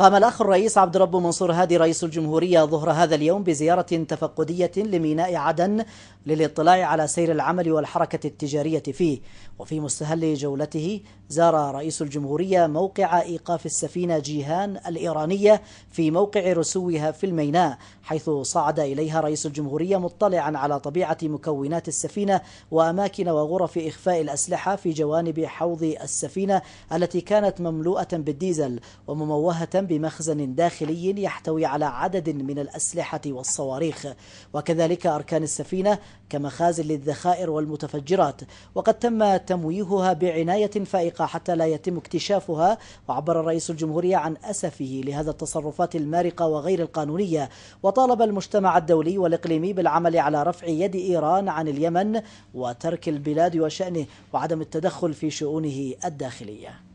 قام الأخ الرئيس عبد رب منصور هادي رئيس الجمهورية ظهر هذا اليوم بزيارة تفقدية لميناء عدن للاطلاع على سير العمل والحركة التجارية فيه وفي مستهل جولته زار رئيس الجمهورية موقع إيقاف السفينة جيهان الإيرانية في موقع رسوها في الميناء حيث صعد إليها رئيس الجمهورية مطلعا على طبيعة مكونات السفينة وأماكن وغرف إخفاء الأسلحة في جوانب حوض السفينة التي كانت مملوءة بالديزل ومموهة بمخزن داخلي يحتوي على عدد من الأسلحة والصواريخ وكذلك أركان السفينة كمخازن للذخائر والمتفجرات وقد تم تمويهها بعناية فائقة حتى لا يتم اكتشافها وعبر رئيس الجمهورية عن أسفه لهذا التصرفات المارقة وغير القانونية وطالب المجتمع الدولي والإقليمي بالعمل على رفع يد إيران عن اليمن وترك البلاد وشأنه وعدم التدخل في شؤونه الداخلية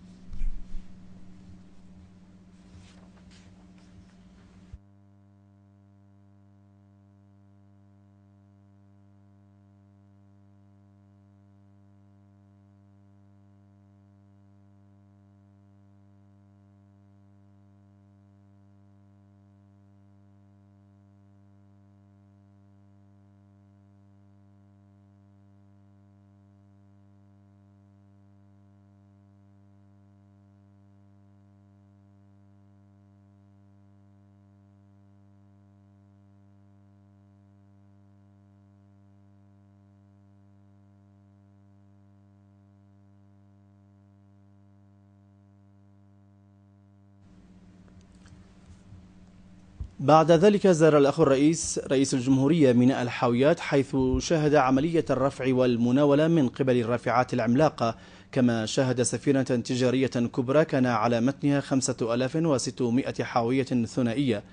بعد ذلك زار الأخ الرئيس رئيس الجمهورية ميناء الحاويات حيث شهد عملية الرفع والمناولة من قبل الرافعات العملاقة كما شهد سفينة تجارية كبرى كان على متنها 5600 حاوية ثنائية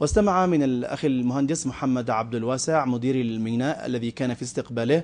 واستمع من الأخ المهندس محمد عبد الواسع مدير الميناء الذي كان في استقباله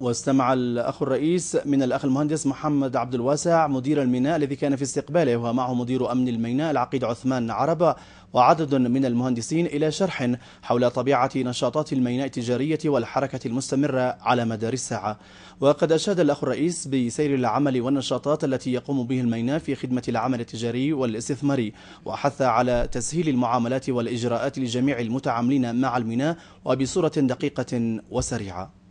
واستمع الأخ الرئيس من الأخ المهندس محمد عبد الواسع مدير الميناء الذي كان في استقباله ومعه مدير أمن الميناء العقيد عثمان عربة وعدد من المهندسين إلى شرح حول طبيعة نشاطات الميناء التجارية والحركة المستمرة على مدار الساعة وقد أشاد الأخ الرئيس بسير العمل والنشاطات التي يقوم به الميناء في خدمة العمل التجاري والاستثماري وحث على تسهيل المعاملات والإجراءات لجميع المتعاملين مع الميناء وبصورة دقيقة وسريعة